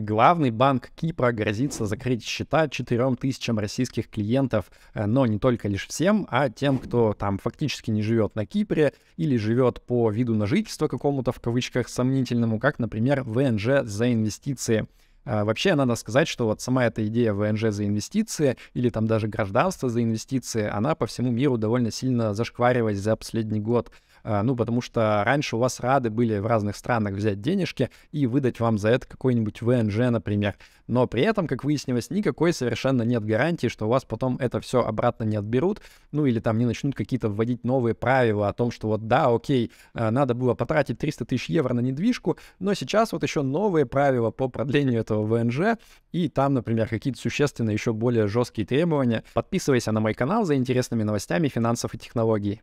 Главный банк Кипра грозится закрыть счета 4000 российских клиентов, э, но не только лишь всем, а тем, кто там фактически не живет на Кипре или живет по виду на жительство какому-то в кавычках сомнительному, как, например, ВНЖ за инвестиции. А, вообще, надо сказать, что вот сама эта идея ВНЖ за инвестиции или там даже гражданство за инвестиции, она по всему миру довольно сильно зашкварилась за последний год. А, ну, потому что раньше у вас рады были в разных странах взять денежки и выдать вам за это какой-нибудь ВНЖ, например. Но при этом, как выяснилось, никакой совершенно нет гарантии, что у вас потом это все обратно не отберут, ну или там не начнут какие-то вводить новые правила о том, что вот да, окей, а, надо было потратить 300 тысяч евро на недвижку, но сейчас вот еще новые правила по продлению этого ВНЖ, и там, например, какие-то существенно еще более жесткие требования. Подписывайся на мой канал за интересными новостями финансов и технологий.